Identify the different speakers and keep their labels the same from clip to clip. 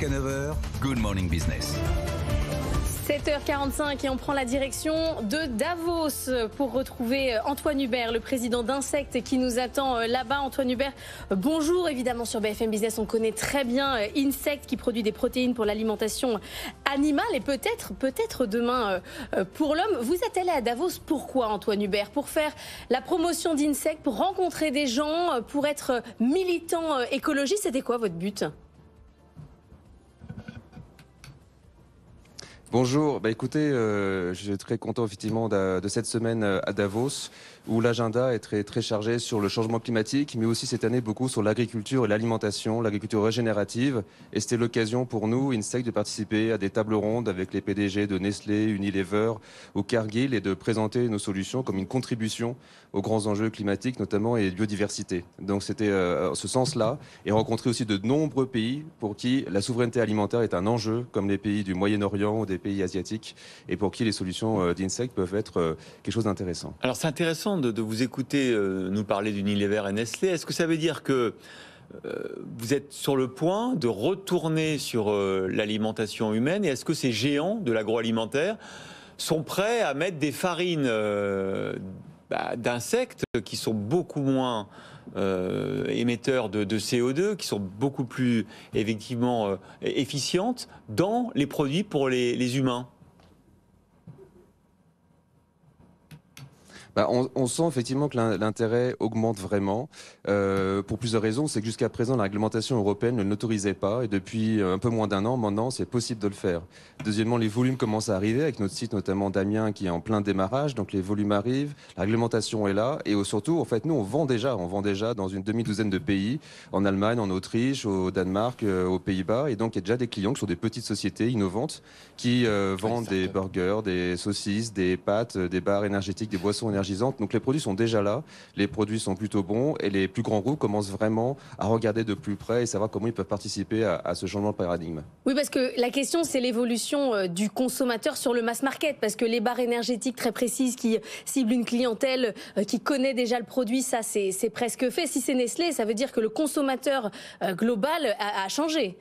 Speaker 1: 9 Good Morning Business.
Speaker 2: 7h45 et on prend la direction de Davos pour retrouver euh, Antoine Hubert, le président d'Insect qui nous attend euh, là-bas. Antoine Hubert, euh, bonjour. Évidemment, sur BFM Business, on connaît très bien Insect qui produit des protéines pour l'alimentation animale et peut-être, peut-être demain pour l'homme. Vous êtes allé à Davos pourquoi, Antoine Hubert Pour faire la promotion d'Insect, pour rencontrer des gens, pour être militant écologiste. C'était quoi votre but
Speaker 1: Bonjour. Bah écoutez, euh, je suis très content effectivement de, cette semaine euh, à Davos, où l'agenda est très très chargé sur le changement climatique, mais aussi cette année beaucoup sur l'agriculture et l'alimentation, l'agriculture régénérative. Et c'était l'occasion pour nous, INSEC, de participer à des tables rondes avec les PDG de Nestlé, Unilever ou Cargill, et de présenter nos solutions comme une contribution aux grands enjeux climatiques, notamment et biodiversité. Donc c'était euh, ce sens-là, et rencontrer aussi de nombreux pays pour qui la souveraineté alimentaire est un enjeu, comme les pays du Moyen-Orient ou des pays asiatiques et pour qui les solutions euh, d'insectes peuvent être euh, quelque chose d'intéressant.
Speaker 3: Alors c'est intéressant de, vous écouter euh, nous parler d'Unilever et Nestlé. Est-ce que ça veut dire que vous êtes sur le point de retourner sur l'alimentation humaine et est-ce que ces géants de l'agroalimentaire sont prêts à mettre des farines bah, d'insectes qui sont beaucoup moins euh, émetteurs de, CO2 qui sont beaucoup plus effectivement euh, efficientes dans les produits pour les humains
Speaker 1: Bah, on, sent effectivement que l'intérêt augmente vraiment euh, pour plusieurs raisons. C'est que jusqu'à présent, la réglementation européenne ne l'autorisait pas et depuis euh, un peu moins d'un an, maintenant, c'est possible de le faire. Deuxièmement, les volumes commencent à arriver avec notre site, notamment d'Amiens, qui est en plein démarrage. Donc les volumes arrivent, la réglementation est là et surtout, en fait, nous, on vend déjà. On vend déjà dans une demi-douzaine de pays, en Allemagne, en Autriche, au Danemark, euh, aux Pays-Bas. Et donc, il y a déjà des clients qui sont des petites sociétés innovantes qui vendent des burgers, des saucisses, des pâtes, des bars énergétiques, des boissons énergétiques donc les produits sont déjà là, les produits sont plutôt bons et les plus grands groupes commencent vraiment à regarder de plus près et savoir comment ils peuvent participer à, ce changement de paradigme.
Speaker 2: Oui, parce que la question, c'est l'évolution euh, du consommateur sur le mass market, parce que les barres énergétiques très précises qui ciblent une clientèle euh, qui connaît déjà le produit, ça c'est presque fait. Si c'est Nestlé, ça veut dire que le consommateur euh, global a changé.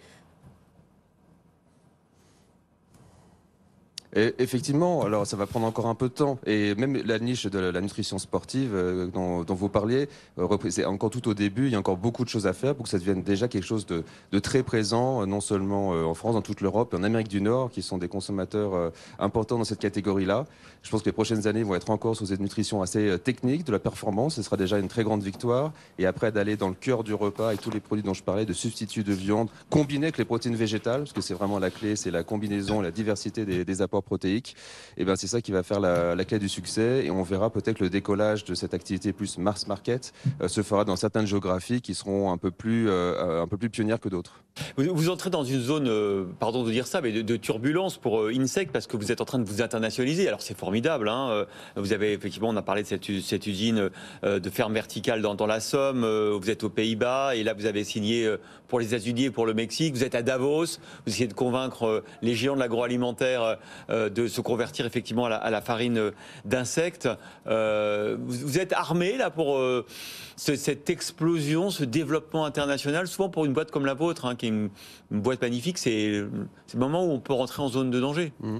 Speaker 1: effectivement, alors ça va prendre encore un peu de temps. Et même la niche de la nutrition sportive euh, dont, vous parliez, euh, c'est encore tout au début. Il y a encore beaucoup de choses à faire pour que ça devienne déjà quelque chose de, très présent, euh, non seulement en France, dans toute l'Europe en Amérique du Nord, qui sont des consommateurs importants dans cette catégorie-là. Je pense que les prochaines années vont être encore sous cette nutrition assez technique, de la performance. Ce sera déjà une très grande victoire. Et après, d'aller dans le cœur du repas et tous les produits dont je parlais, de substituts de viande, combinés avec les protéines végétales, parce que c'est vraiment la clé, c'est la combinaison, la diversité des apports protéiques, protéique, et eh ben c'est ça qui va faire la, clé du succès. Et on verra peut-être le décollage de cette activité plus Mars Market euh, se fera dans certaines géographies qui seront un peu plus, euh, un peu plus pionnières que d'autres.
Speaker 3: Vous, entrez dans une zone, euh, pardon de dire ça, mais de, turbulence pour Insec parce que vous êtes en train de vous internationaliser. Alors c'est formidable. Hein, vous avez effectivement, on a parlé de cette, usine de ferme verticale dans, dans la Somme. vous êtes aux Pays-Bas et là vous avez signé pour les États-Unis et pour le Mexique. Vous êtes à Davos. Vous essayez de convaincre les géants de l'agroalimentaire euh, de se convertir effectivement à la, farine euh, d'insectes. Euh, vous, êtes armé là pour cette explosion, ce développement international, souvent pour une boîte comme la vôtre, hein, qui est une, boîte magnifique, c'est le moment où on peut rentrer en zone de danger. Mmh.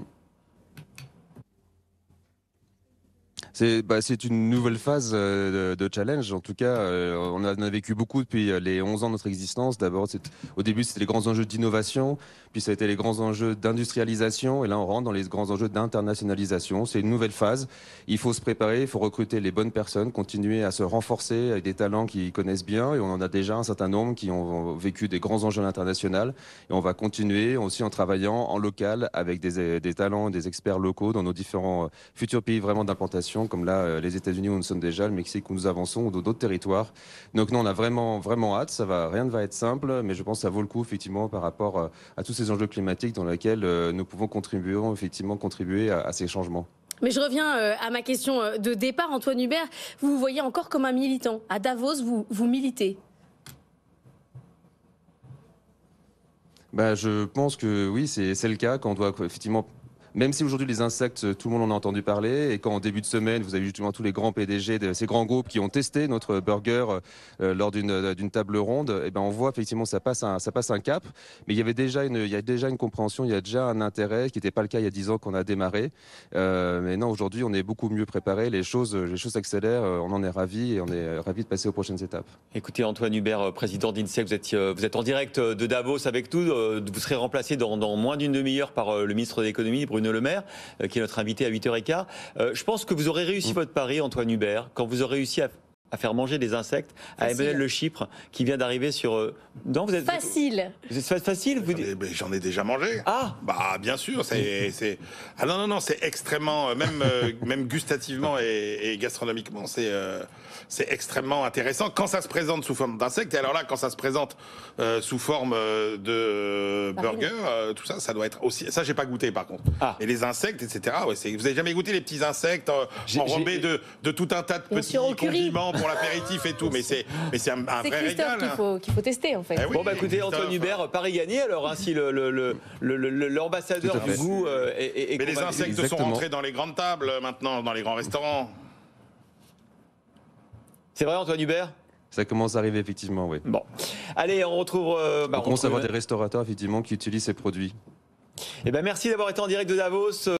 Speaker 1: C'est bah, une nouvelle phase euh, de, challenge. En tout cas, euh, on en a vécu beaucoup depuis euh, les 11 ans de notre existence. D'abord, au début, c'était les grands enjeux d'innovation, puis ça a été les grands enjeux d'industrialisation, et là, on rentre dans les grands enjeux d'internationalisation. C'est une nouvelle phase. Il faut se préparer, il faut recruter les bonnes personnes, continuer à se renforcer avec des talents qui connaissent bien, et on en a déjà un certain nombre qui ont vécu des grands enjeux internationaux, et on va continuer aussi en travaillant en local avec des, des talents, des experts locaux dans nos différents futurs pays vraiment d'implantation comme là euh, les États-Unis où nous sommes déjà, le Mexique où nous avançons, ou d'autres territoires. Donc non, on a vraiment vraiment hâte. Ça va, rien ne va être simple, mais je pense que ça vaut le coup effectivement par rapport euh, à tous ces enjeux climatiques dans lesquels euh, nous pouvons contribuer effectivement contribuer à, ces changements.
Speaker 2: Mais je reviens à ma question de départ, Antoine Hubert. Vous vous voyez encore comme un militant. À Davos, vous, vous militez.
Speaker 1: Ben, je pense que oui, c'est le cas quand on doit effectivement même si aujourd'hui les insectes, euh, tout le monde en a entendu parler, et quand en début de semaine, vous avez justement tous les grands PDG de ces grands groupes qui ont testé notre burger euh, euh, lors d'une table ronde, et eh ben on voit effectivement ça passe ça passe un cap, mais il y avait déjà une, il a déjà une compréhension, il y a déjà un intérêt qui n'était pas le cas il y a 10 ans qu'on a démarré. Euh, mais non, aujourd'hui on est beaucoup mieux préparé, les choses, les choses on en est ravi et on est ravi de passer aux prochaines étapes.
Speaker 3: Écoutez Antoine Hubert, président d'INSEC, vous êtes, vous êtes en direct de Davos avec tout, vous serez remplacé dans, dans moins d'une demi-heure par le ministre de l'économie. Le Maire, euh, qui est notre invité à 8h15. Euh, je pense que vous aurez réussi mm. votre pari, Antoine Hubert, quand vous aurez réussi à faire manger des insectes à Emmanuel Le Chypre qui vient d'arriver sur. Euh, non, vous êtes
Speaker 2: facile.
Speaker 3: Vous facile. Vous... Ah, j'en ai, déjà mangé. Ah. Bah bien sûr. C'est ah non non non c'est extrêmement même même gustativement et, gastronomiquement c'est c'est extrêmement intéressant quand ça se présente sous forme d'insectes. Et alors là, quand ça se présente euh, sous forme euh, de euh, burger, tout ça, ça doit être aussi. Ça, j'ai pas goûté par contre. Ah. Et les insectes, etc. vous avez jamais goûté les petits insectes enrobés de, tout un tas de petits condiments pour l'apéritif et tout. mais c'est mais c'est un, vrai régal. qu'il hein.
Speaker 2: faut, qu'il faut, tester en fait. Eh bon bah, écoutez, Antoine
Speaker 3: Hubert, Paris gagné alors. Hein, si l'ambassadeur le, du goût est, Mais les insectes sont rentrés dans les grandes tables maintenant, dans les grands restaurants. C'est vrai, Antoine Hubert ça commence à arriver effectivement, oui. Bon, allez, on retrouve. Euh, bah, on, commence à avoir des restaurateurs effectivement qui utilisent ces produits. Eh ben, merci d'avoir été en direct de Davos. Euh,